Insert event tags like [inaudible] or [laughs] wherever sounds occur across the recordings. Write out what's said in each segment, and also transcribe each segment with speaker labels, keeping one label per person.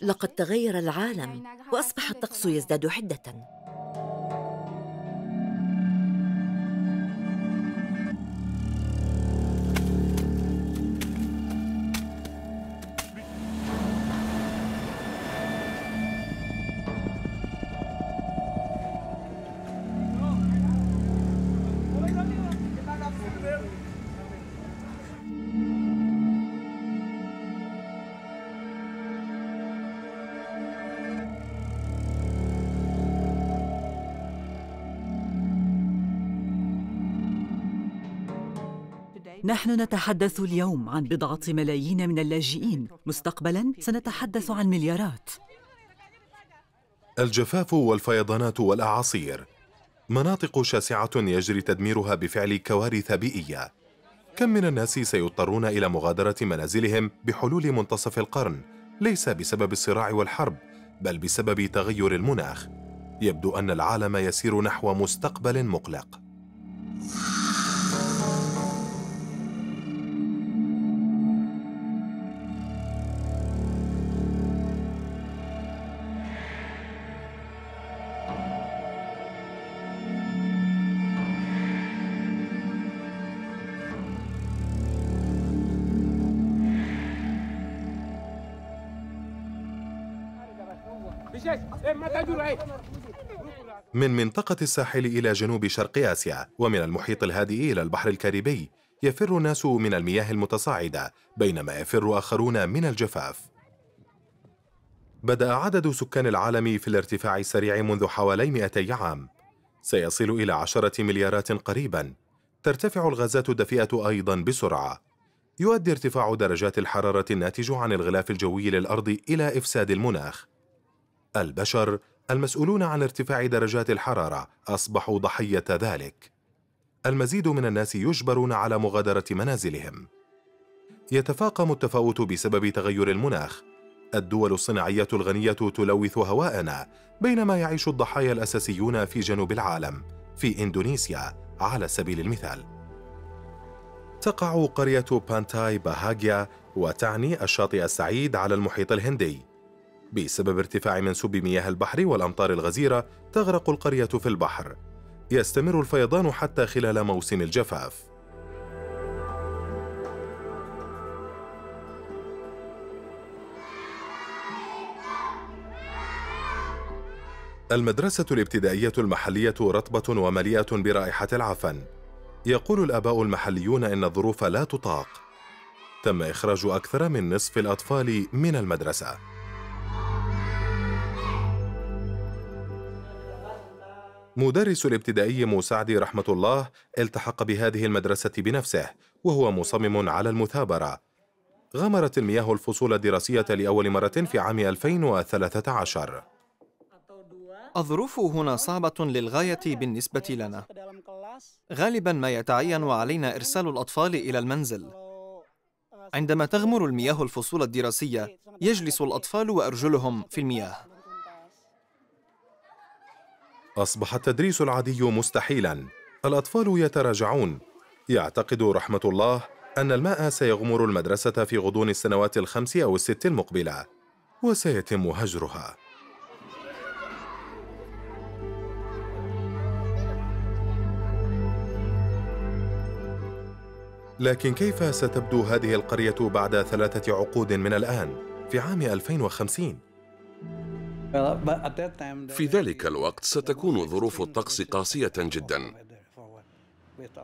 Speaker 1: لقد تغير العالم واصبح الطقس يزداد حده نحن نتحدث اليوم عن بضعة ملايين من اللاجئين مستقبلا سنتحدث عن مليارات
Speaker 2: الجفاف والفيضانات والأعاصير مناطق شاسعة يجري تدميرها بفعل كوارث بيئية كم من الناس سيضطرون إلى مغادرة منازلهم بحلول منتصف القرن ليس بسبب الصراع والحرب بل بسبب تغير المناخ يبدو أن العالم يسير نحو مستقبل مقلق من منطقة الساحل إلى جنوب شرق آسيا ومن المحيط الهادئ إلى البحر الكاريبي يفر الناس من المياه المتصاعدة بينما يفر آخرون من الجفاف بدأ عدد سكان العالم في الارتفاع السريع منذ حوالي 200 عام سيصل إلى عشرة مليارات قريبا ترتفع الغازات الدفيئة أيضا بسرعة يؤدي ارتفاع درجات الحرارة الناتج عن الغلاف الجوي للأرض إلى إفساد المناخ البشر المسؤولون عن ارتفاع درجات الحراره اصبحوا ضحيه ذلك المزيد من الناس يجبرون على مغادره منازلهم يتفاقم التفاوت بسبب تغير المناخ الدول الصناعيه الغنيه تلوث هواءنا بينما يعيش الضحايا الاساسيون في جنوب العالم في اندونيسيا على سبيل المثال تقع قريه بانتاي باهاجيا وتعني الشاطئ السعيد على المحيط الهندي بسبب ارتفاع منسوب مياه البحر والأمطار الغزيرة تغرق القرية في البحر يستمر الفيضان حتى خلال موسم الجفاف المدرسة الابتدائية المحلية رطبة ومليئة برائحة العفن. يقول الآباء المحليون إن الظروف لا تطاق. تم إخراج أكثر من نصف الأطفال من المدرسة. مدرس الابتدائي موسعدي رحمة الله التحق بهذه المدرسة بنفسه وهو مصمم على المثابرة غمرت المياه الفصول الدراسية لأول مرة في عام 2013
Speaker 3: الظروف هنا صعبة للغاية بالنسبة لنا غالبا ما يتعين علينا إرسال الأطفال إلى المنزل عندما تغمر المياه الفصول الدراسية يجلس الأطفال وأرجلهم في المياه أصبح
Speaker 2: التدريس العادي مستحيلاً الأطفال يتراجعون يعتقد رحمة الله أن الماء سيغمر المدرسة في غضون السنوات الخمس أو الست المقبلة وسيتم هجرها لكن كيف ستبدو هذه القرية بعد ثلاثة عقود من الآن في عام
Speaker 4: 2050؟ في ذلك الوقت ستكون ظروف الطقس قاسية جدا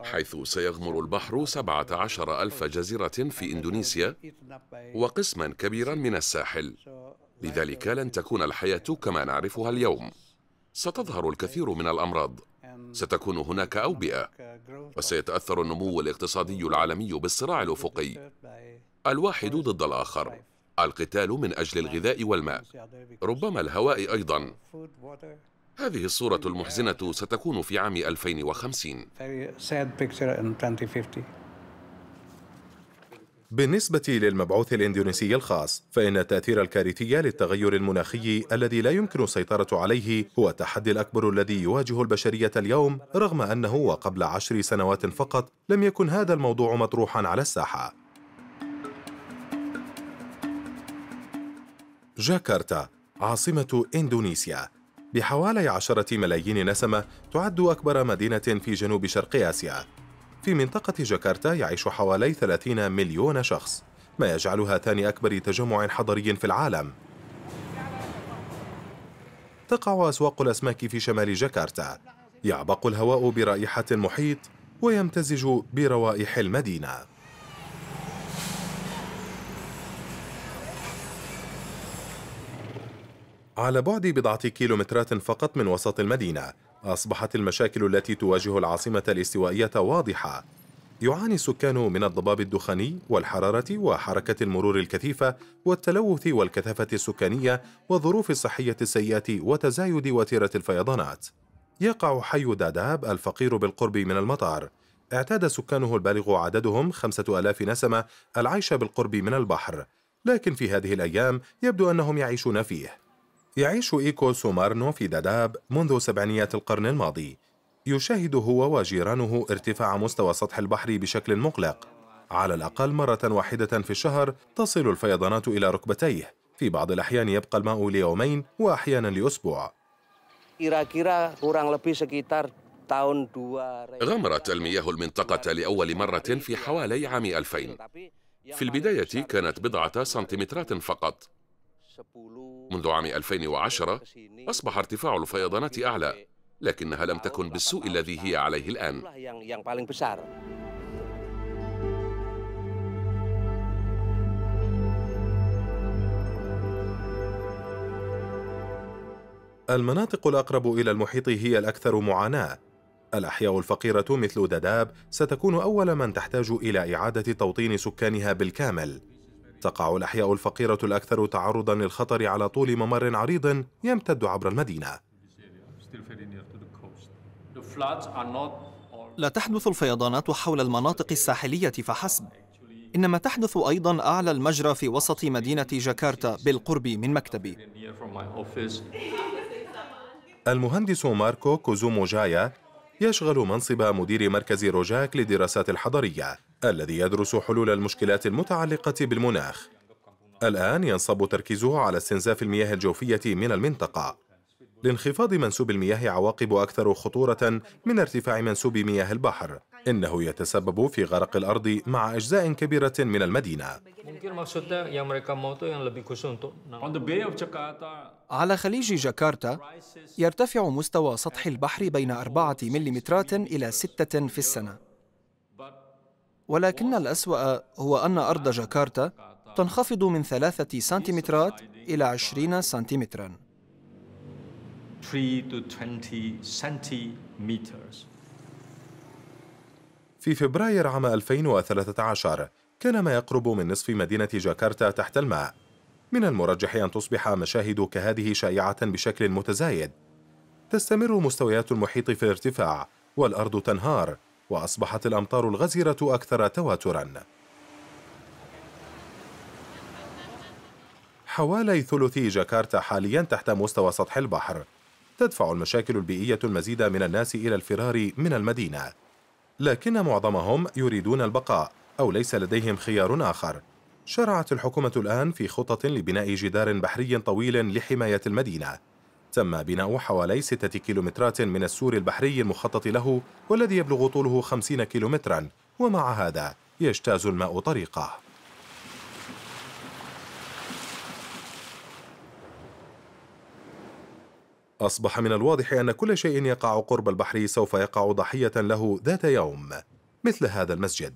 Speaker 4: حيث سيغمر البحر 17 ألف جزيرة في إندونيسيا وقسما كبيرا من الساحل لذلك لن تكون الحياة كما نعرفها اليوم ستظهر الكثير من الأمراض ستكون هناك أوبئة وسيتأثر النمو الاقتصادي العالمي بالصراع الأفقي الواحد ضد الآخر القتال من أجل الغذاء والماء ربما الهواء أيضا هذه الصورة المحزنة ستكون في عام 2050
Speaker 2: بالنسبة للمبعوث الإندونيسي الخاص فإن التأثير الكارثي للتغير المناخي الذي لا يمكن السيطرة عليه هو التحدي الأكبر الذي يواجه البشرية اليوم رغم أنه وقبل عشر سنوات فقط لم يكن هذا الموضوع مطروحا على الساحة جاكرتا عاصمة إندونيسيا بحوالي عشرة ملايين نسمة تعد أكبر مدينة في جنوب شرق آسيا في منطقة جاكرتا يعيش حوالي 30 مليون شخص ما يجعلها ثاني أكبر تجمع حضري في العالم تقع أسواق الأسماك في شمال جاكرتا يعبق الهواء برائحة المحيط ويمتزج بروائح المدينه على بعد بضعة كيلومترات فقط من وسط المدينة أصبحت المشاكل التي تواجه العاصمة الاستوائية واضحة يعاني السكان من الضباب الدخاني والحرارة وحركة المرور الكثيفة والتلوث والكثافة السكانية والظروف الصحية السيئة وتزايد وتيرة الفيضانات يقع حي داداب الفقير بالقرب من المطار اعتاد سكانه البالغ عددهم خمسة ألاف نسمة العيش بالقرب من البحر لكن في هذه الأيام يبدو أنهم يعيشون فيه يعيش إيكو سومارنو في داداب منذ سبعينيات القرن الماضي يشاهد هو وجيرانه ارتفاع مستوى سطح البحر بشكل مقلق على الأقل مرة واحدة في الشهر تصل الفيضانات إلى ركبتيه في بعض
Speaker 4: الأحيان يبقى الماء ليومين وأحيانا
Speaker 2: لأسبوع
Speaker 4: غمرت المياه المنطقة لأول مرة في حوالي عام 2000 في البداية كانت بضعة سنتيمترات فقط منذ عام 2010 أصبح ارتفاع الفيضانات أعلى لكنها لم تكن بالسوء الذي هي عليه الآن
Speaker 2: المناطق الأقرب إلى المحيط هي الأكثر معاناة الأحياء الفقيرة مثل دداب ستكون أول من تحتاج إلى إعادة توطين سكانها بالكامل تقع الأحياء الفقيرة الأكثر تعرضا للخطر على طول ممر عريض يمتد عبر المدينة
Speaker 3: لا تحدث الفيضانات حول المناطق الساحلية فحسب إنما تحدث أيضا أعلى المجرى في وسط مدينة جاكرتا بالقرب من مكتبي
Speaker 2: المهندس ماركو كوزومو جايا يشغل منصب مدير مركز روجاك للدراسات الحضرية الذي يدرس حلول المشكلات المتعلقة بالمناخ الآن ينصب تركيزه على استنزاف المياه الجوفية من المنطقة لانخفاض منسوب المياه عواقب أكثر خطورة من ارتفاع منسوب مياه البحر إنه يتسبب في غرق الأرض
Speaker 3: مع أجزاء
Speaker 2: كبيرة من المدينة
Speaker 3: على خليج جاكرتا يرتفع مستوى سطح البحر بين أربعة مليمترات إلى ستة في السنة ولكن الأسوأ هو أن أرض جاكرتا تنخفض من ثلاثة سنتيمترات إلى عشرين سنتيمترا
Speaker 2: في فبراير عام 2013 كان ما يقرب من نصف مدينة جاكرتا تحت الماء من المرجح أن تصبح مشاهد كهذه شائعة بشكل متزايد تستمر مستويات المحيط في الارتفاع والأرض تنهار وأصبحت الأمطار الغزيرة أكثر تواترا حوالي ثلثي جاكرتا حاليا تحت مستوى سطح البحر تدفع المشاكل البيئية المزيد من الناس إلى الفرار من المدينة لكن معظمهم يريدون البقاء أو ليس لديهم خيار آخر شرعت الحكومة الآن في خطط لبناء جدار بحري طويل لحماية المدينة تم بناء حوالي ستة كيلومترات من السور البحري المخطط له والذي يبلغ طوله 50 كيلومترا ومع هذا يجتاز الماء طريقه أصبح من الواضح أن كل شيء يقع قرب البحر سوف يقع ضحية له ذات يوم مثل هذا المسجد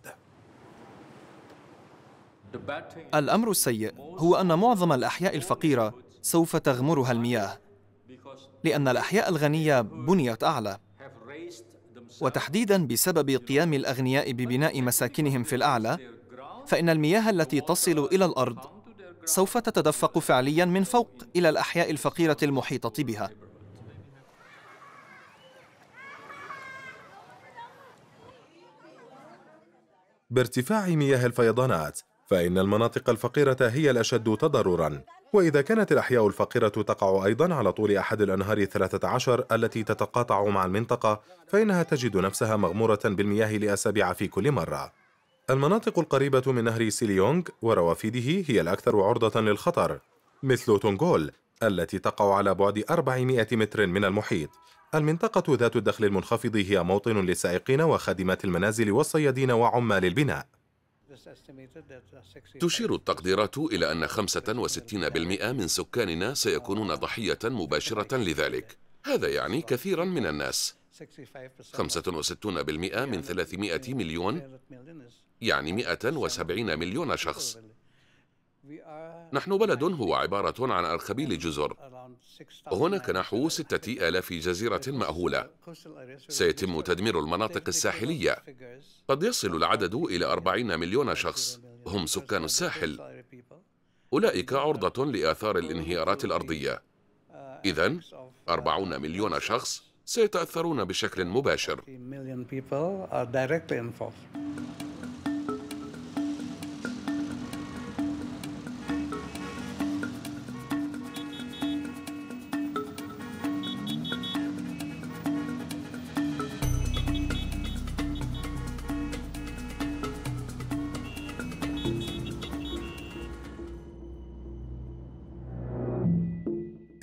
Speaker 3: الأمر السيء هو أن معظم الأحياء الفقيرة سوف تغمرها المياه لأن الأحياء الغنية بنيت أعلى وتحديدا بسبب قيام الأغنياء ببناء مساكنهم في الأعلى فإن المياه التي تصل إلى الأرض سوف تتدفق فعليا من فوق إلى الأحياء الفقيرة المحيطة بها
Speaker 2: بارتفاع مياه الفيضانات فإن المناطق الفقيرة هي الأشد تضررا وإذا كانت الأحياء الفقيرة تقع أيضا على طول أحد الأنهار الثلاثة عشر التي تتقاطع مع المنطقة فإنها تجد نفسها مغمورة بالمياه لأسابيع في كل مرة المناطق القريبة من نهر سيليونغ وروافده هي الأكثر عرضة للخطر مثل تونغول التي تقع على بعد 400 متر من المحيط المنطقة ذات الدخل المنخفض هي موطن للسائقين وخادمات المنازل والصيادين وعمال البناء Uh,
Speaker 4: تشير التقديرات إلى أن 65% من سكاننا سيكونون ضحية مباشرة لذلك هذا يعني كثيرا من الناس 65% من 300 مليون يعني 170 مليون شخص نحن بلد هو عبارة عن أرخبيل جزر هناك نحو ستة آلاف جزيرة مأهولة سيتم تدمير المناطق الساحلية قد يصل العدد إلى أربعين مليون شخص هم سكان الساحل أولئك عرضة لآثار الانهيارات الأرضية إذا أربعون مليون شخص سيتأثرون بشكل مباشر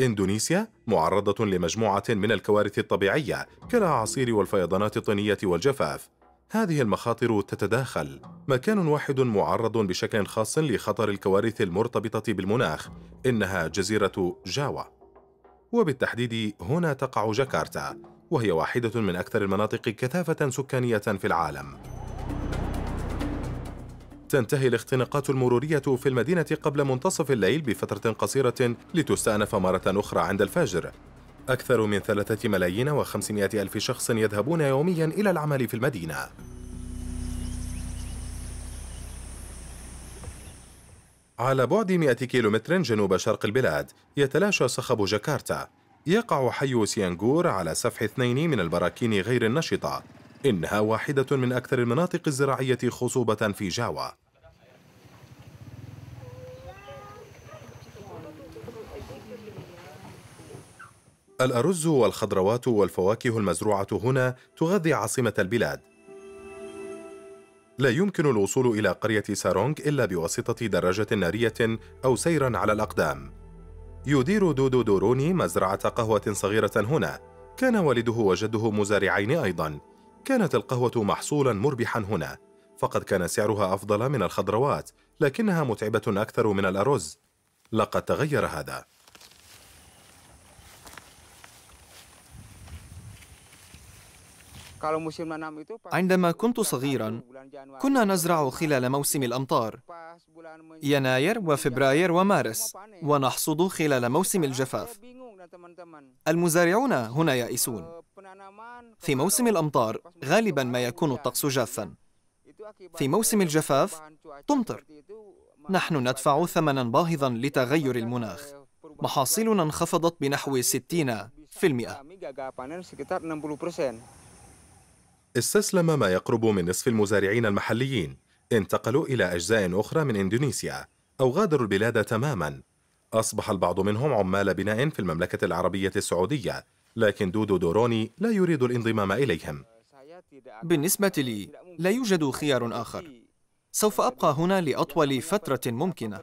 Speaker 2: إندونيسيا معرضة لمجموعة من الكوارث الطبيعية كالأعاصير والفيضانات الطينية والجفاف. هذه المخاطر تتداخل. مكان واحد معرض بشكل خاص لخطر الكوارث المرتبطة بالمناخ، إنها جزيرة جاوا. وبالتحديد هنا تقع جاكرتا، وهي واحدة من أكثر المناطق كثافة سكانية في العالم. تنتهي الاختناقات المرورية في المدينة قبل منتصف الليل بفترة قصيرة لتستأنف مرة أخرى عند الفجر أكثر من ثلاثة ملايين وخمسمائة ألف شخص يذهبون يوميا إلى العمل في المدينة على بعد 100 كيلومتر جنوب شرق البلاد يتلاشى صخب جاكرتا يقع حي سيانغور على سفح اثنين من البراكين غير النشطة إنها واحدة من أكثر المناطق الزراعية خصوبة في جاوا الأرز والخضروات والفواكه المزروعة هنا تغذي عاصمة البلاد لا يمكن الوصول إلى قرية سارونغ إلا بواسطة دراجة نارية أو سيرا على الأقدام يدير دودو دوروني مزرعة قهوة صغيرة هنا كان والده وجده مزارعين أيضاً كانت القهوة محصولا مربحا هنا فقد كان سعرها أفضل من الخضروات لكنها متعبة أكثر من الأرز لقد تغير هذا
Speaker 3: عندما كنت صغيرا كنا نزرع خلال موسم الأمطار يناير وفبراير ومارس ونحصد خلال موسم الجفاف المزارعون هنا يائسون آه، يعني. في موسم الأمطار غالبا ما يكون الطقس جافا في موسم الجفاف تمطر نحن ندفع ثمنا باهظا لتغير المناخ محاصيلنا انخفضت بنحو 60%
Speaker 2: استسلم ما يقرب من نصف المزارعين المحليين انتقلوا إلى أجزاء أخرى من إندونيسيا أو غادروا البلاد تماماً أصبح البعض منهم عمال بناء في المملكة العربية السعودية لكن دودو دوروني لا يريد
Speaker 3: الانضمام إليهم بالنسبة لي لا يوجد خيار آخر سوف أبقى هنا لأطول فترة ممكنة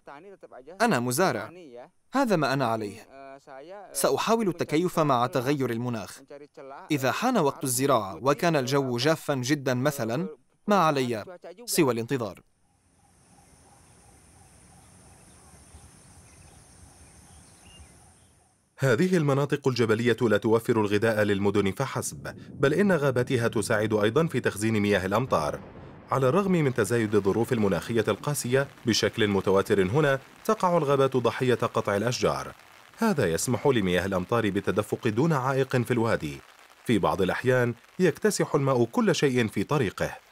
Speaker 3: أنا مزارع هذا ما أنا عليه سأحاول التكيف مع تغير المناخ إذا حان وقت الزراعة وكان الجو جافا جدا مثلا ما علي سوى الانتظار
Speaker 2: هذه المناطق الجبلية لا توفر الغذاء للمدن فحسب، بل إن غاباتها تساعد أيضا في تخزين مياه الأمطار. على الرغم من تزايد الظروف المناخية القاسية بشكل متواتر هنا، تقع الغابات ضحية قطع الأشجار. هذا يسمح لمياه الأمطار بالتدفق دون عائق في الوادي. في بعض الأحيان يكتسح الماء كل شيء في طريقه.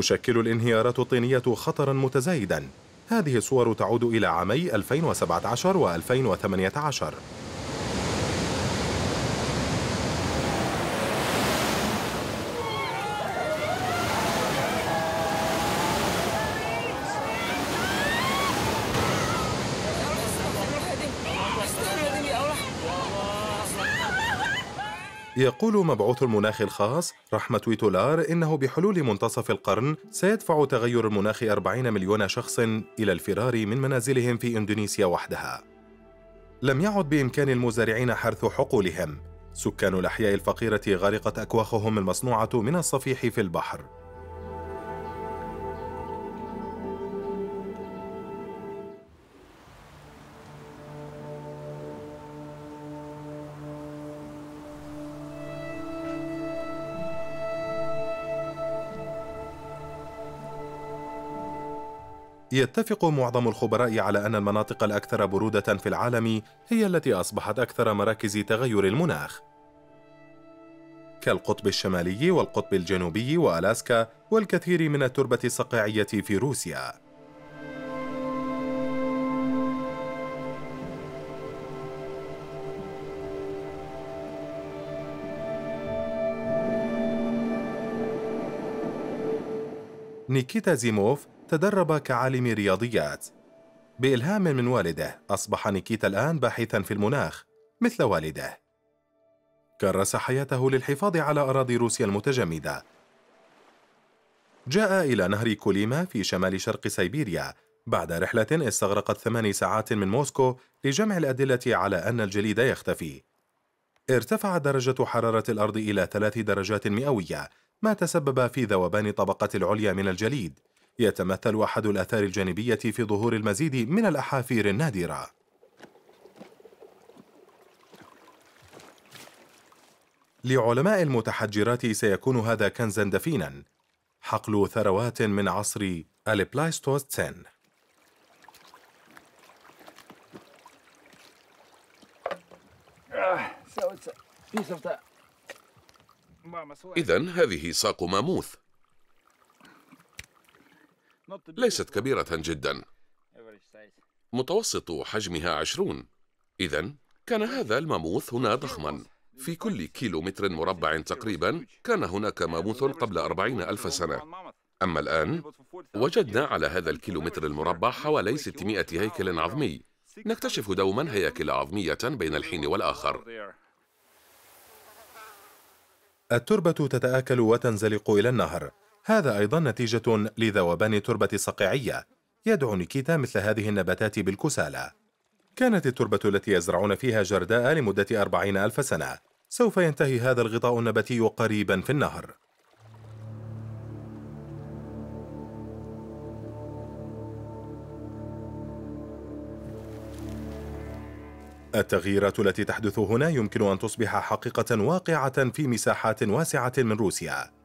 Speaker 2: تشكل الانهيارات الطينية خطرا متزايدا هذه الصور تعود إلى عامي 2017 و2018 يقول مبعوث المناخ الخاص رحمة ويتولار إنه بحلول منتصف القرن سيدفع تغير المناخ 40 مليون شخص إلى الفرار من منازلهم في إندونيسيا وحدها لم يعد بإمكان المزارعين حرث حقولهم سكان الأحياء الفقيرة غرقت أكواخهم المصنوعة من الصفيح في البحر يتفق معظم الخبراء على أن المناطق الأكثر برودة في العالم هي التي أصبحت أكثر مراكز تغير المناخ كالقطب الشمالي والقطب الجنوبي وألاسكا والكثير من التربة الصقيعية في روسيا نيكيتا زيموف تدرب كعالم رياضيات بإلهام من والده أصبح نيكيتا الآن باحثا في المناخ مثل والده كرس حياته للحفاظ على أراضي روسيا المتجمدة جاء إلى نهر كوليما في شمال شرق سيبيريا بعد رحلة استغرقت ثماني ساعات من موسكو لجمع الأدلة على أن الجليد يختفي ارتفعت درجة حرارة الأرض إلى ثلاث درجات مئوية ما تسبب في ذوبان طبقة العليا من الجليد يتمثل أحد الآثار الجانبية في ظهور المزيد من الأحافير النادرة لعلماء المتحجرات سيكون هذا كنزا دفينا حقل ثروات من عصر البلايستوستين
Speaker 4: إذا هذه ساق ماموث ليست كبيرة جدا متوسط حجمها عشرون إذا كان هذا الماموث هنا ضخما في كل كيلو متر مربع تقريبا كان هناك ماموث قبل أربعين ألف سنة أما الآن وجدنا على هذا الكيلومتر المربع حوالي 600 هيكل عظمي نكتشف دوما هياكل عظمية بين الحين والآخر
Speaker 2: التربة تتآكل وتنزلق إلى النهر هذا أيضا نتيجة لذوبان التربة الصقيعية يدعو نيكيتا مثل هذه النباتات بالكسالى كانت التربة التي يزرعون فيها جرداء لمدة أربعين ألف سنة سوف ينتهي هذا الغطاء النباتي قريبا في النهر التغييرات التي تحدث هنا يمكن أن تصبح حقيقة واقعة في مساحات واسعة من روسيا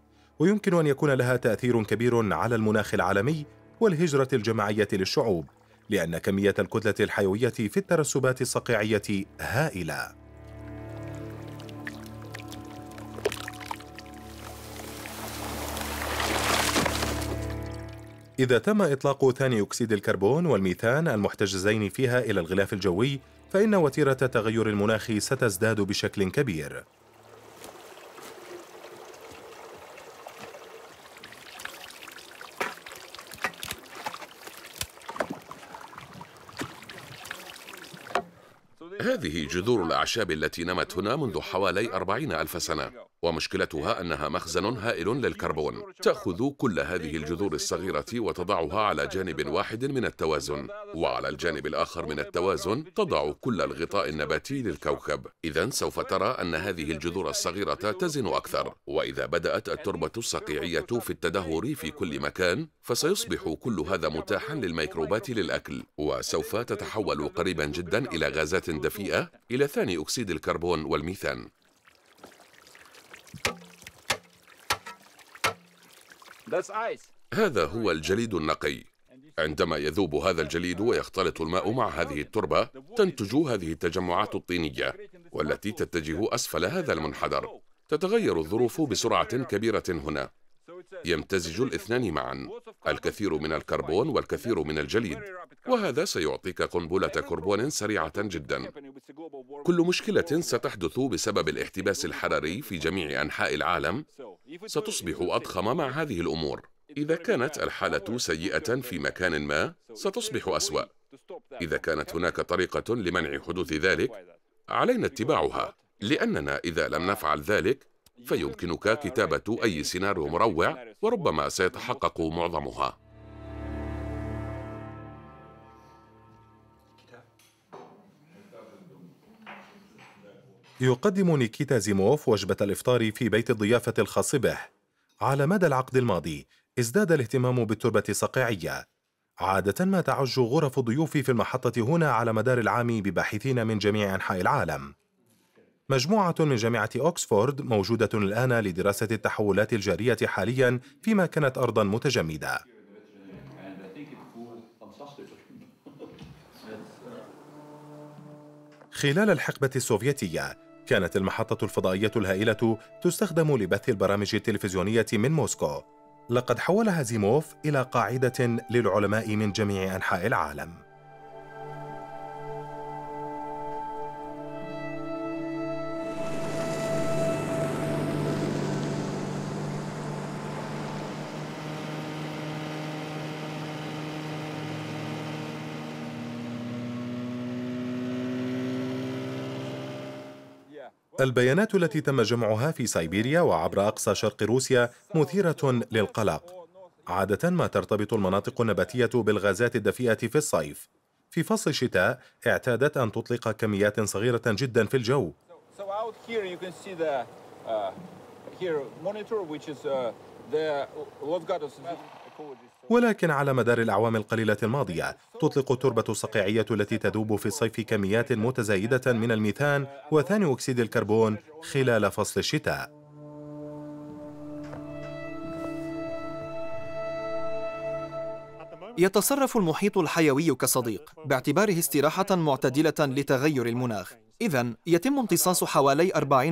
Speaker 2: ويمكن أن يكون لها تأثير كبير على المناخ العالمي والهجرة الجماعية للشعوب لأن كمية الكتلة الحيوية في الترسبات الصقيعية هائلة إذا تم إطلاق ثاني أكسيد الكربون والميثان المحتجزين فيها إلى الغلاف الجوي فإن وتيرة تغير المناخ ستزداد بشكل كبير
Speaker 4: هذه جذور الأعشاب التي نمت هنا منذ حوالي أربعين ألف سنة ومشكلتها أنها مخزن هائل للكربون تأخذ كل هذه الجذور الصغيرة وتضعها على جانب واحد من التوازن وعلى الجانب الآخر من التوازن تضع كل الغطاء النباتي للكوكب إذا سوف ترى أن هذه الجذور الصغيرة تزن أكثر وإذا بدأت التربة الصقيعية في التدهور في كل مكان فسيصبح كل هذا متاحا للميكروبات للأكل وسوف تتحول قريبا جدا إلى غازات دفيئة إلى ثاني أكسيد الكربون والميثان هذا هو الجليد النقي عندما يذوب هذا الجليد ويختلط الماء مع هذه التربة تنتج هذه التجمعات الطينية والتي تتجه أسفل هذا المنحدر تتغير الظروف بسرعة كبيرة هنا يمتزج الاثنان معا الكثير من الكربون والكثير من الجليد وهذا سيعطيك قنبلة كربون سريعة جدا كل مشكلة ستحدث بسبب الاحتباس الحراري في جميع أنحاء العالم ستصبح أضخم مع هذه الأمور إذا كانت الحالة سيئة في مكان ما ستصبح أسوأ إذا كانت هناك طريقة لمنع حدوث ذلك علينا اتباعها لأننا إذا لم نفعل ذلك فيمكنك كتابة أي سيناريو مروع وربما سيتحقق معظمها
Speaker 2: يقدم نيكيتا زيموف وجبة الإفطار في بيت الضيافة الخاص به على مدى العقد الماضي ازداد الاهتمام بالتربة الصقيعية عادة ما تعج غرف الضيوف في المحطة هنا على مدار العام بباحثين من جميع أنحاء العالم مجموعة من جامعة أوكسفورد موجودة الآن لدراسة التحولات الجارية حاليا فيما كانت أرضا متجمدة خلال الحقبة السوفيتية كانت المحطة الفضائية الهائلة تستخدم لبث البرامج التلفزيونية من موسكو لقد حولها زيموف إلى قاعدة للعلماء من جميع أنحاء العالم البيانات التي تم جمعها في سيبيريا وعبر أقصى شرق روسيا مثيرة للقلق عادة ما ترتبط المناطق النباتية بالغازات الدفيئة في الصيف في فصل الشتاء اعتادت أن تطلق كميات صغيرة جدا في الجو
Speaker 3: uh, here monitor, which is uh, the
Speaker 2: ولكن على مدار الأعوام القليلة الماضية تطلق التربة الصقيعية التي تذوب في الصيف كميات متزايدة من الميثان وثاني أكسيد الكربون خلال
Speaker 3: فصل الشتاء يتصرف المحيط الحيوي كصديق باعتباره استراحة معتدلة لتغير المناخ إذا يتم امتصاص حوالي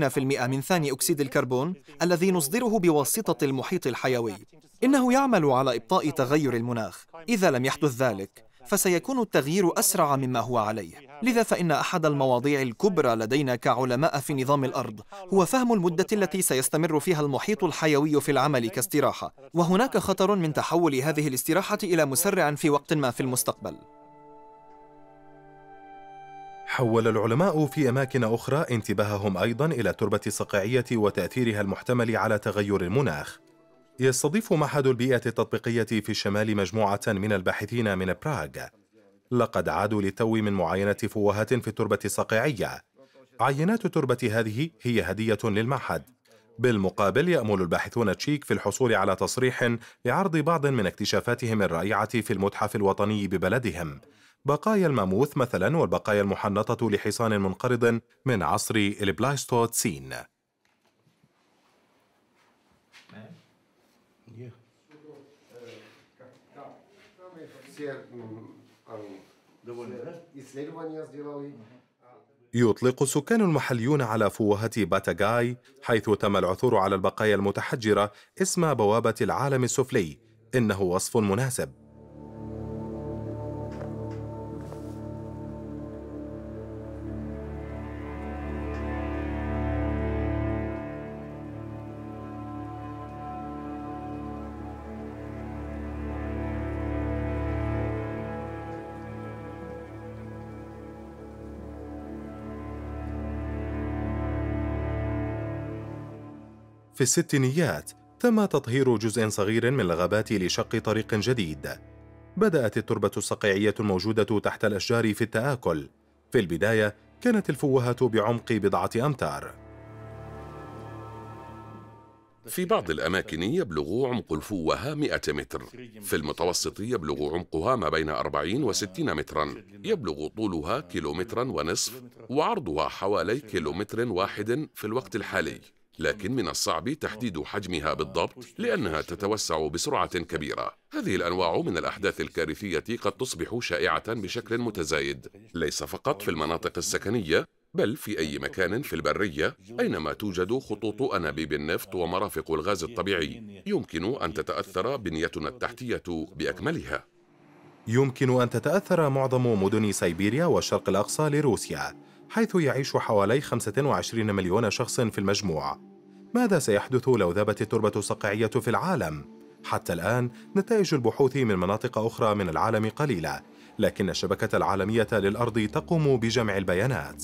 Speaker 3: 40% من ثاني أكسيد الكربون الذي نصدره بواسطة المحيط الحيوي إنه يعمل على إبطاء تغير المناخ إذا لم يحدث ذلك فسيكون التغيير أسرع مما هو عليه لذا فإن أحد المواضيع الكبرى لدينا كعلماء في نظام الأرض هو فهم المدة التي سيستمر فيها المحيط الحيوي في العمل كاستراحة وهناك خطر من تحول هذه الاستراحة إلى مسرع في وقت ما في المستقبل
Speaker 2: حول العلماء في أماكن أخرى انتباههم أيضا إلى التربة الصقيعية وتأثيرها المحتمل على تغير المناخ. يستضيف معهد البيئة التطبيقية في الشمال مجموعة من الباحثين من براغ. لقد عادوا للتو من معاينة فوهات في التربة الصقيعية. عينات التربة هذه هي هدية للمعهد. بالمقابل يأمل الباحثون تشيك في الحصول على تصريح لعرض بعض من اكتشافاتهم الرائعة في المتحف الوطني ببلدهم. بقايا الماموث مثلا والبقايا المحنطة لحصان منقرض من عصر البلايستوتسين يطلق السكان المحليون على فوهة باتاغاي حيث تم العثور على البقايا المتحجرة اسم بوابة العالم السفلي إنه وصف مناسب في الستينيات تم تطهير جزء صغير من الغابات لشق طريق جديد بدأت التربة الصقيعية الموجودة تحت الأشجار في التآكل في البداية كانت الفوهة بعمق بضعة أمتار
Speaker 4: في بعض الأماكن يبلغ عمق الفوهة 100 متر في المتوسط يبلغ عمقها ما بين 40 و 60 مترا يبلغ طولها كيلومترا ونصف وعرضها حوالي كيلومتر واحد في الوقت الحالي لكن من الصعب تحديد حجمها بالضبط لأنها تتوسع بسرعة كبيرة هذه الأنواع من الأحداث الكارثية قد تصبح شائعة بشكل متزايد ليس فقط في المناطق السكنية بل في أي مكان في البرية أينما توجد خطوط أنابيب النفط ومرافق الغاز الطبيعي يمكن أن تتأثر بنيتنا التحتية بأكملها
Speaker 2: يمكن أن تتأثر معظم مدن سيبيريا والشرق الأقصى لروسيا حيث يعيش حوالي 25 مليون شخص في المجموع ماذا سيحدث لو ذابت التربة الصقعية في العالم؟ حتى الآن نتائج البحوث من مناطق أخرى من العالم قليلة، لكن الشبكة العالمية للأرض تقوم بجمع البيانات.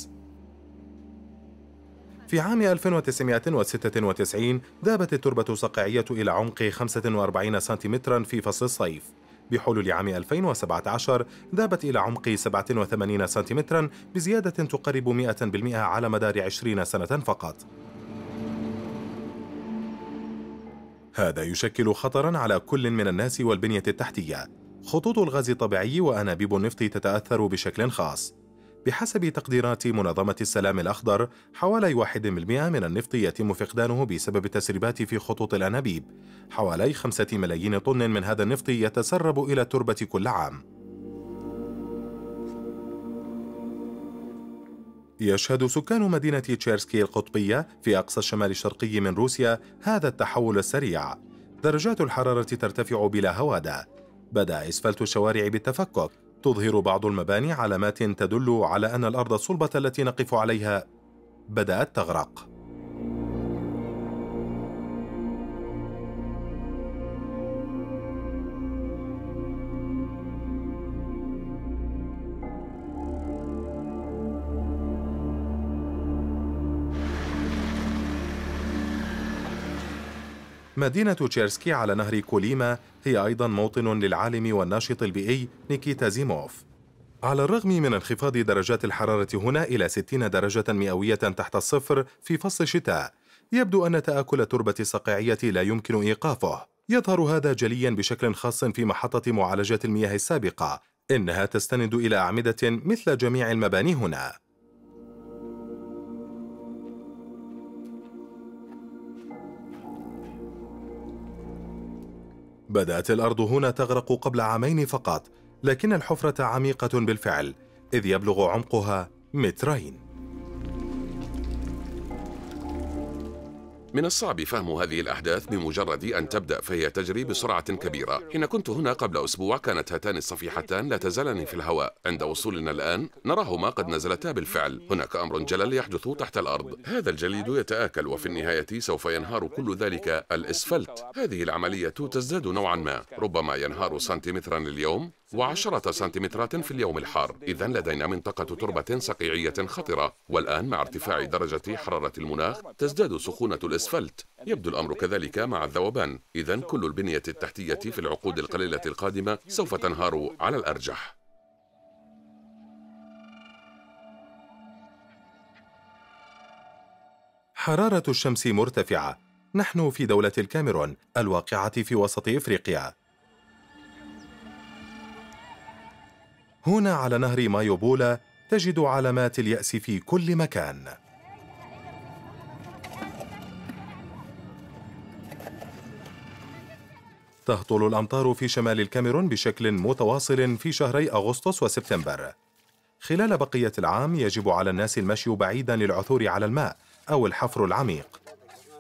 Speaker 2: في عام 1996 ذابت التربة الصقعية إلى عمق 45 سنتيمترا في فصل الصيف بحلول عام 2017 ذابت إلى عمق 87 سنتيمترا بزيادة تقرب 100% على مدار 20 سنة فقط هذا يشكل خطرا على كل من الناس والبنية التحتية خطوط الغاز الطبيعي وأنابيب النفط تتأثر بشكل خاص بحسب تقديرات منظمة السلام الأخضر حوالي 1% من النفط يتم فقدانه بسبب التسريبات في خطوط الأنابيب حوالي 5 ملايين طن من هذا النفط يتسرب إلى التربة كل عام يشهد سكان مدينة تشيرسكي القطبية في أقصى الشمال الشرقي من روسيا هذا التحول السريع درجات الحرارة ترتفع بلا هوادة بدأ إسفلت الشوارع بالتفكك تظهر بعض المباني علامات تدل على أن الأرض الصلبة التي نقف عليها بدأت تغرق مدينة تشيرسكي على نهر كوليما هي أيضا موطن للعالم والناشط البيئي نيكيتا زيموف على الرغم من انخفاض درجات الحرارة هنا إلى 60 درجة مئوية تحت الصفر في فصل الشتاء يبدو أن تآكل التربة الصقيعية لا يمكن إيقافه يظهر هذا جليا بشكل خاص في محطة معالجة المياه السابقة إنها تستند إلى أعمدة مثل جميع المباني هنا بدأت الأرض هنا تغرق قبل عامين فقط لكن الحفرة عميقة بالفعل إذ يبلغ عمقها مترين
Speaker 4: من الصعب فهم هذه الأحداث بمجرد أن تبدأ فهي تجري بسرعة كبيرة حين كنت هنا قبل أسبوع كانت هاتان الصفيحتان لا تزالان في الهواء عند وصولنا الآن نراهما قد نزلتا بالفعل هناك أمر جلل يحدث تحت الأرض هذا الجليد يتآكل وفي النهاية سوف ينهار كل ذلك الإسفلت هذه العملية تزداد نوعا ما ربما ينهار سنتيمترا اليوم وعشرة سنتيمترات في اليوم الحار إذا لدينا منطقة تربة صقيعية خطرة والآن مع ارتفاع درجة حرارة المناخ تزداد سخونة الأسفلت يبدو الأمر كذلك مع الذوبان إذا كل البنية التحتية في العقود القليلة القادمة سوف تنهار على الأرجح
Speaker 2: حرارة الشمس مرتفعة نحن في دولة الكاميرون الواقعة في وسط إفريقيا هنا على نهر مايوبولا تجد علامات اليأس في كل مكان تهطل الأمطار في شمال الكاميرون بشكل متواصل في شهري أغسطس وسبتمبر خلال بقية العام يجب على الناس المشي بعيدا للعثور على الماء أو الحفر العميق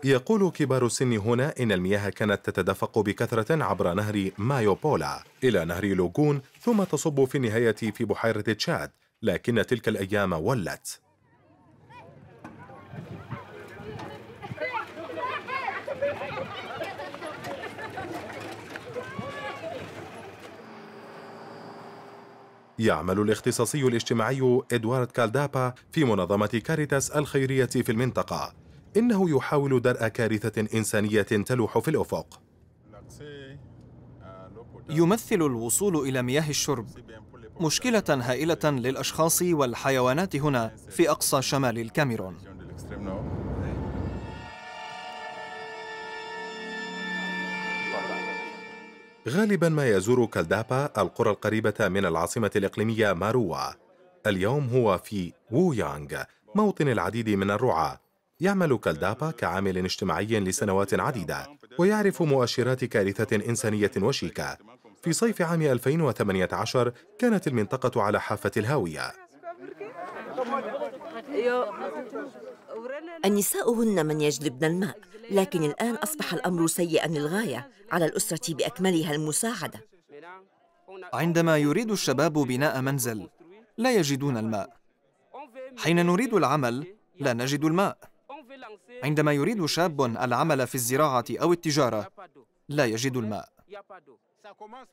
Speaker 2: يقول كبار السن هنا إن المياه كانت تتدفق بكثرة عبر نهر مايوبولا إلى نهر لوغون ثم تصب في النهاية في بحيرة تشاد لكن تلك الأيام ولت يعمل الاختصاصي الاجتماعي إدوارد كالدابا في منظمة كاريتاس الخيرية في المنطقة إنه يحاول درء كارثة إنسانية تلوح في الأفق
Speaker 3: يمثل الوصول إلى مياه الشرب مشكلة هائلة للأشخاص والحيوانات هنا في أقصى شمال الكاميرون غالبا
Speaker 2: ما يزور كالدابا القرى القريبة من العاصمة الإقليمية ماروا اليوم هو في وويانغ موطن العديد من الرعاة يعمل كالدابا كعامل اجتماعي لسنوات عديدة ويعرف مؤشرات كارثة إنسانية وشيكة في صيف عام 2018 كانت المنطقة على حافة الهاوية
Speaker 1: النساء هن من يجلبن الماء لكن الآن أصبح الأمر سيئا للغاية على الأسرة بأكملها المساعدة عندما
Speaker 3: يريد الشباب بناء منزل لا يجدون الماء حين نريد العمل لا نجد الماء عندما يريد شاب العمل في الزراعة أو التجارة لا يجد الماء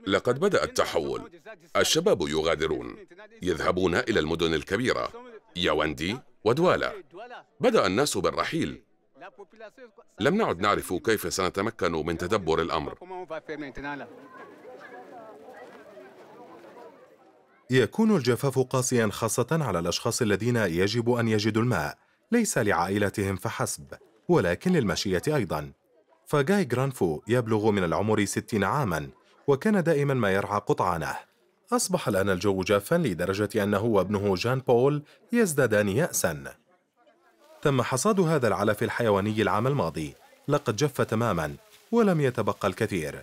Speaker 4: لقد بدأ التحول الشباب يغادرون يذهبون إلى المدن الكبيرة ياوندي ودوالا بدأ الناس بالرحيل لم نعد نعرف كيف سنتمكن من تدبر الأمر
Speaker 2: يكون الجفاف قاسيا خاصة على الأشخاص الذين يجب أن يجدوا الماء ليس لعائلتهم فحسب ولكن للمشية أيضا فجاي جرانفو يبلغ من العمر ستين عاما وكان دائما ما يرعى قطعانه أصبح الآن الجو جافا لدرجة أنه وابنه جان بول يزدادان يأسا تم حصاد هذا العلف الحيواني العام الماضي لقد جف تماما ولم يتبقى الكثير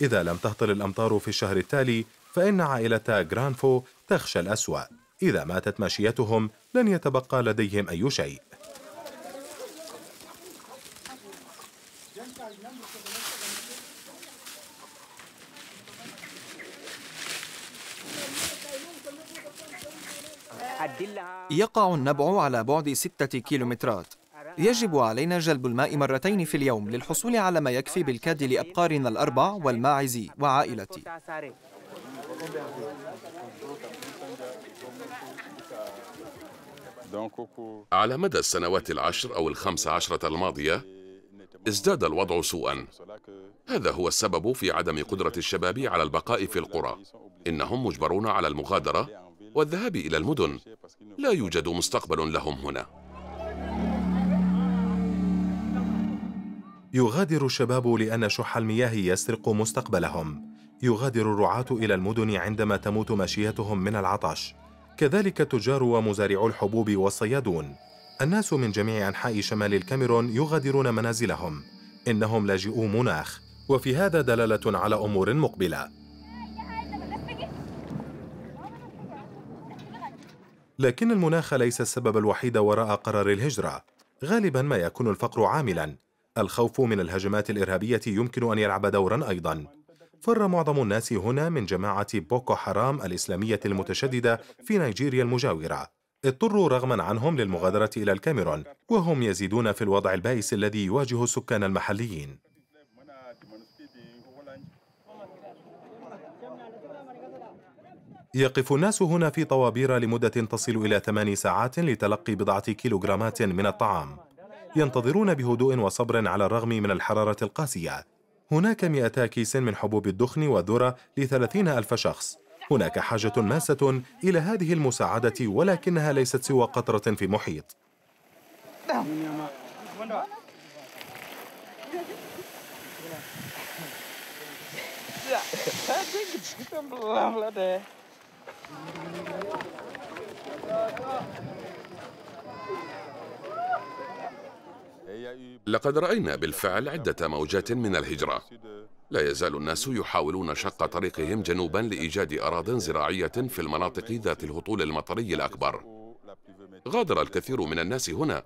Speaker 2: إذا لم تهطل الأمطار في الشهر التالي فإن عائلة جرانفو تخشى الأسوأ إذا ماتت ماشيتهم لن يتبقى لديهم أي شيء
Speaker 3: يقع النبع على بعد ستة كيلومترات يجب علينا جلب الماء مرتين في اليوم للحصول على ما يكفي بالكاد لأبقارنا الأربع والماعز وعائلتي
Speaker 4: على مدى السنوات العشر أو الخمس عشرة الماضية ازداد الوضع سوءا هذا هو السبب في عدم قدرة الشباب على البقاء في القرى إنهم مجبرون على المغادرة والذهاب إلى المدن لا يوجد مستقبل لهم هنا
Speaker 2: يغادر الشباب لأن شح المياه يسرق مستقبلهم يغادر الرعاة إلى المدن عندما تموت ماشيتهم من العطش كذلك التجار ومزارعو الحبوب والصيادون الناس من جميع أنحاء شمال الكاميرون يغادرون منازلهم إنهم لاجئو مناخ وفي هذا دلالة على أمور مقبلة لكن المناخ ليس السبب الوحيد وراء قرار الهجرة غالبا ما يكون الفقر عاملا الخوف من الهجمات الإرهابية يمكن أن يلعب دورا أيضا فر معظم الناس هنا من جماعة بوكو حرام الإسلامية المتشددة في نيجيريا المجاورة اضطروا رغما عنهم للمغادرة إلى الكاميرون وهم يزيدون في الوضع البائس الذي يواجه السكان المحليين يقف الناس هنا في طوابير لمدة تصل إلى ثماني ساعات لتلقي بضعة كيلوغرامات من الطعام ينتظرون بهدوء وصبر على الرغم من الحرارة القاسية هناك 200 كيس من حبوب الدخن والذرة لثلاثين ألف شخص هناك حاجة ماسة إلى هذه المساعدة ولكنها ليست سوى قطرة في محيط
Speaker 4: [laughs] لقد رأينا بالفعل عدة موجات من الهجرة لا يزال الناس يحاولون شق طريقهم جنوبا لإيجاد أراض زراعية في المناطق ذات الهطول المطري الأكبر غادر الكثير من الناس هنا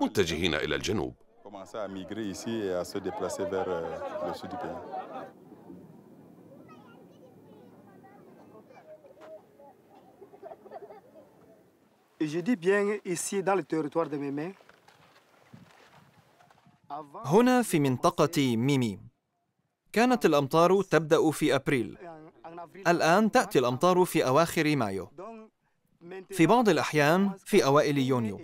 Speaker 4: متجهين إلى الجنوب
Speaker 1: Et je dis bien ici dans le territoire de
Speaker 3: هنا في منطقة ميمي كانت الأمطار تبدأ في أبريل الآن تأتي الأمطار في أواخر مايو في بعض الأحيان في أوائل يونيو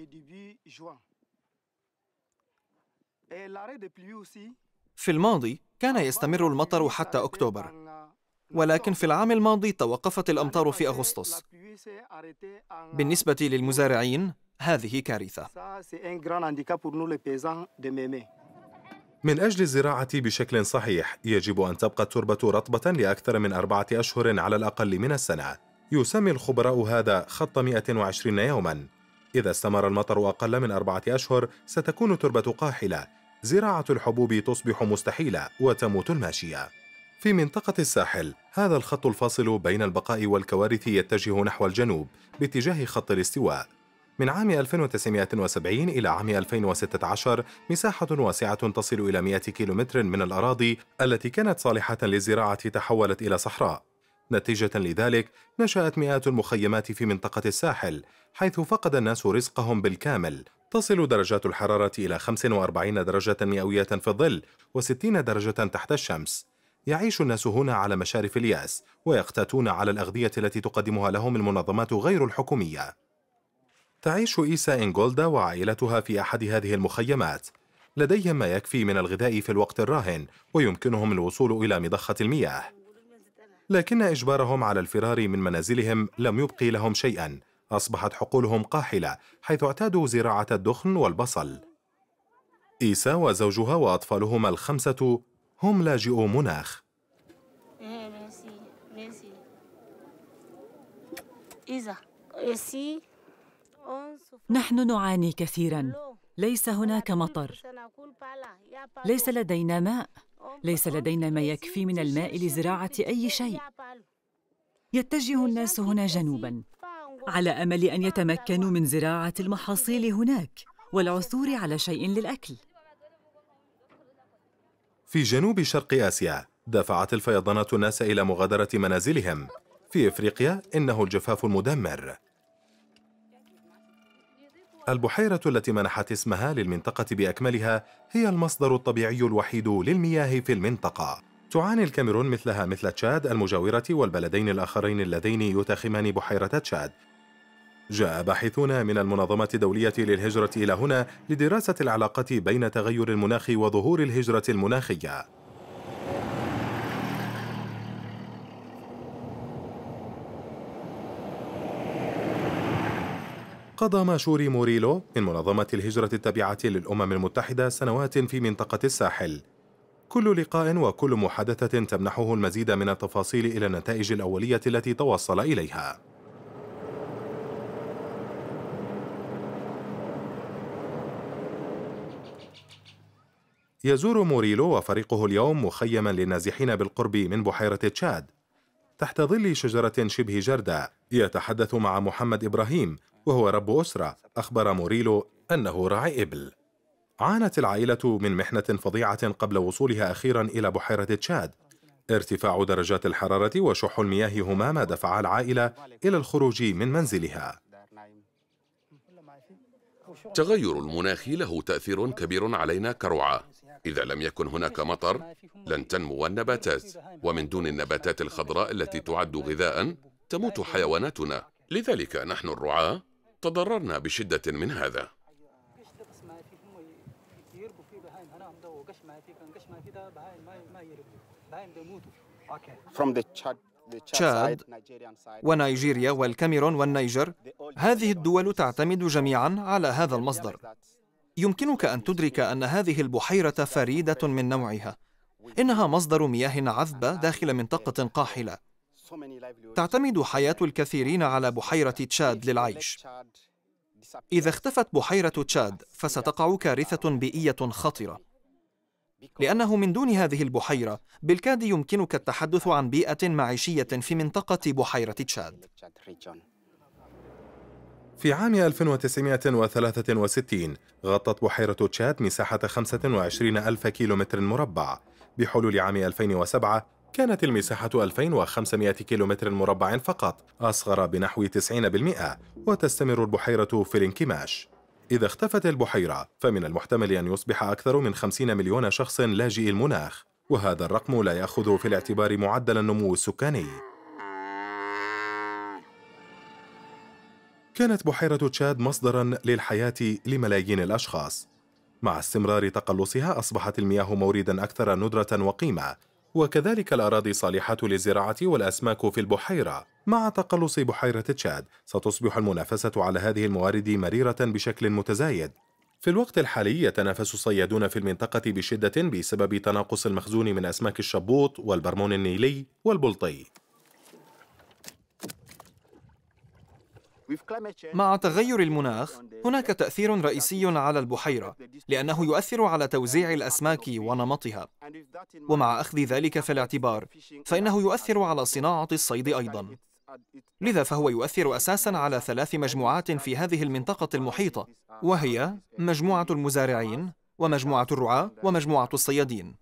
Speaker 3: في الماضي كان يستمر المطر حتى أكتوبر ولكن في العام الماضي توقفت الأمطار في أغسطس بالنسبة للمزارعين هذه كارثة
Speaker 2: من أجل الزراعة بشكل صحيح يجب أن تبقى التربة رطبة لأكثر من أربعة أشهر على الأقل من السنة يسمي الخبراء هذا خط 120 يوما إذا استمر المطر أقل من أربعة أشهر ستكون التربة قاحلة زراعة الحبوب تصبح مستحيلة وتموت الماشية في منطقة الساحل هذا الخط الفاصل بين البقاء والكوارث يتجه نحو الجنوب باتجاه خط الاستواء من عام 1970 إلى عام 2016 مساحة واسعة تصل إلى 100 كيلومتر من الأراضي التي كانت صالحة للزراعة تحولت إلى صحراء نتيجة لذلك نشأت مئات المخيمات في منطقة الساحل حيث فقد الناس رزقهم بالكامل تصل درجات الحرارة إلى 45 درجة مئوية في الظل و60 درجة تحت الشمس يعيش الناس هنا على مشارف الياس ويقتاتون على الأغذية التي تقدمها لهم المنظمات غير الحكومية تعيش إيسا إنجولدا وعائلتها في أحد هذه المخيمات لديهم ما يكفي من الغذاء في الوقت الراهن ويمكنهم الوصول إلى مضخة المياه لكن إجبارهم على الفرار من منازلهم لم يبقي لهم شيئاً أصبحت حقولهم قاحلة حيث اعتادوا زراعة الدخن والبصل إيسا وزوجها وأطفالهما الخمسة هم لاجئو مناخ
Speaker 3: إيه،
Speaker 1: نحن نعاني كثيرا ليس هناك مطر ليس لدينا ماء ليس لدينا ما يكفي من الماء لزراعه اي شيء يتجه الناس هنا جنوبا على امل ان يتمكنوا من زراعه المحاصيل هناك والعثور على شيء للاكل
Speaker 2: في جنوب شرق آسيا دفعت الفيضانات الناس إلى مغادرة منازلهم في إفريقيا إنه الجفاف المدمر البحيرة التي منحت اسمها للمنطقة بأكملها هي المصدر الطبيعي الوحيد للمياه في المنطقة تعاني الكاميرون مثلها مثل تشاد المجاورة والبلدين الآخرين اللذين يتخمان بحيرة تشاد جاء باحثون من المنظمة الدولية للهجرة إلى هنا لدراسة العلاقة بين تغير المناخ وظهور الهجرة المناخية قضى ماشوري موريلو من منظمة الهجرة التابعة للأمم المتحدة سنوات في منطقة الساحل كل لقاء وكل محادثة تمنحه المزيد من التفاصيل إلى النتائج الأولية التي توصل إليها يزور موريلو وفريقه اليوم مخيما للنازحين بالقرب من بحيرة تشاد تحت ظل شجرة شبه جرداء يتحدث مع محمد إبراهيم وهو رب أسرة أخبر موريلو أنه راعي إبل عانت العائلة من محنة فظيعة قبل وصولها أخيرا إلى بحيرة تشاد ارتفاع درجات الحرارة وشح المياه هما ما دفعا العائلة إلى الخروج من منزلها
Speaker 4: تغير المناخ له تأثير كبير علينا كرعاة إذا لم يكن هناك مطر لن تنمو النباتات ومن دون النباتات الخضراء التي تعد غذاء تموت حيواناتنا لذلك نحن الرعاة تضررنا بشدة من هذا
Speaker 3: تشاد ونيجيريا والكاميرون والنيجر هذه الدول تعتمد جميعا على هذا المصدر يمكنك أن تدرك أن هذه البحيرة فريدة من نوعها إنها مصدر مياه عذبة داخل منطقة قاحلة تعتمد حياة الكثيرين على بحيرة تشاد للعيش إذا اختفت بحيرة تشاد فستقع كارثة بيئية خطرة لأنه من دون هذه البحيرة بالكاد يمكنك التحدث عن بيئة معيشية في منطقة بحيرة تشاد في عام
Speaker 2: 1963 غطت بحيرة تشاد مساحة 25 ألف كيلومتر مربع بحلول عام 2007 كانت المساحة 2500 كيلومتر مربع فقط أصغر بنحو 90% وتستمر البحيرة في الانكماش إذا اختفت البحيرة فمن المحتمل أن يصبح أكثر من 50 مليون شخص لاجئي المناخ وهذا الرقم لا يأخذ في الاعتبار معدل النمو السكاني كانت بحيرة تشاد مصدرا للحياة لملايين الأشخاص مع استمرار تقلصها أصبحت المياه موردا أكثر ندرة وقيمة وكذلك الأراضي صالحة للزراعة والأسماك في البحيرة مع تقلص بحيرة تشاد ستصبح المنافسة على هذه الموارد مريرة بشكل متزايد في الوقت الحالي يتنافس الصيادون في المنطقة بشدة بسبب تناقص المخزون من أسماك الشبوط والبرمون النيلي والبلطي
Speaker 3: مع تغير المناخ هناك تأثير رئيسي على البحيرة لأنه يؤثر على توزيع الأسماك ونمطها ومع أخذ ذلك في الاعتبار فإنه يؤثر على صناعة الصيد أيضاً لذا فهو يؤثر أساساً على ثلاث مجموعات في هذه المنطقة المحيطة وهي مجموعة المزارعين ومجموعة الرعاة ومجموعة الصيادين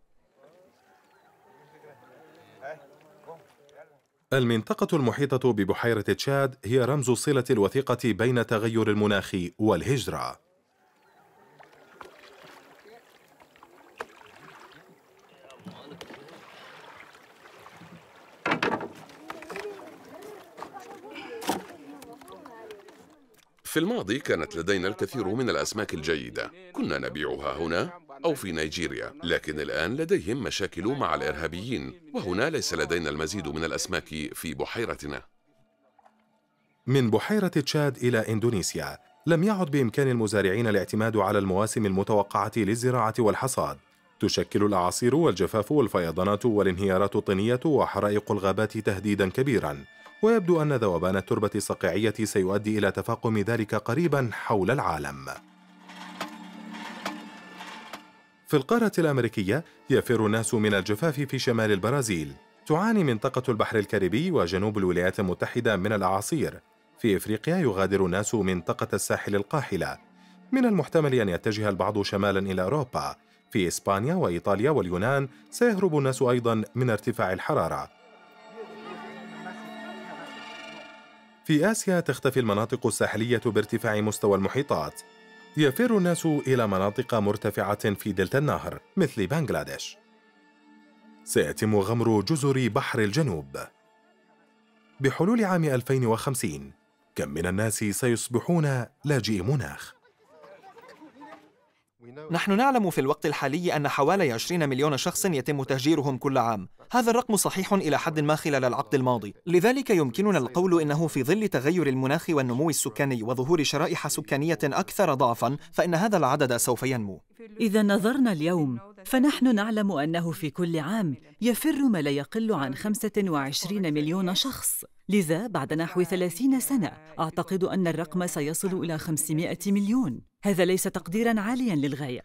Speaker 2: المنطقة المحيطة ببحيرة تشاد هي رمز الصلة الوثيقة بين تغير المناخ والهجرة.
Speaker 4: في الماضي كانت لدينا الكثير من الأسماك الجيدة، كنا نبيعها هنا أو في نيجيريا لكن الآن لديهم مشاكل مع الإرهابيين وهنا ليس لدينا المزيد من الأسماك في بحيرتنا
Speaker 2: من بحيرة تشاد إلى إندونيسيا لم يعد بإمكان المزارعين الاعتماد على المواسم المتوقعة للزراعة والحصاد تشكل الأعاصير والجفاف والفيضانات والانهيارات الطينية وحرائق الغابات تهديدا كبيرا ويبدو أن ذوبان التربة الصقيعية سيؤدي إلى تفاقم ذلك قريبا حول العالم في القارة الأمريكية يفر الناس من الجفاف في شمال البرازيل تعاني منطقة البحر الكاريبي وجنوب الولايات المتحدة من الأعاصير في إفريقيا يغادر الناس منطقة الساحل القاحلة من المحتمل أن يتجه البعض شمالا إلى أوروبا في إسبانيا وإيطاليا واليونان سيهرب الناس أيضا من ارتفاع الحرارة في آسيا تختفي المناطق الساحلية بارتفاع مستوى المحيطات يفر الناس إلى مناطق مرتفعة في دلتا النهر مثل بنغلاديش سيتم غمر جزر بحر الجنوب بحلول عام 2050 كم من الناس سيصبحون لاجئي مناخ
Speaker 3: نحن نعلم في الوقت الحالي أن حوالي 20 مليون شخص يتم تهجيرهم كل عام هذا الرقم صحيح إلى حد ما خلال العقد الماضي لذلك يمكننا القول إنه في ظل تغير المناخ والنمو السكاني وظهور شرائح سكانية أكثر ضعفاً فإن هذا العدد سوف ينمو
Speaker 1: إذا نظرنا اليوم فنحن نعلم أنه في كل عام يفر ما لا يقل عن 25 مليون شخص لذا بعد نحو 30 سنة أعتقد أن الرقم سيصل إلى 500 مليون هذا ليس تقديراً عالياً للغاية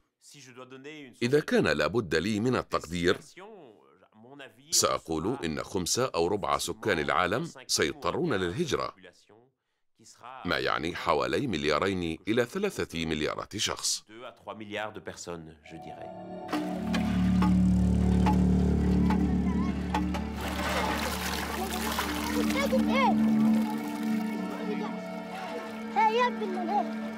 Speaker 4: إذا كان لابد لي من التقدير سأقول إن خمسة أو ربع سكان العالم سيضطرون للهجرة ما يعني حوالي مليارين إلى ثلاثة مليارات شخص
Speaker 2: Git, git, git. Hey, yap bilmem, hey.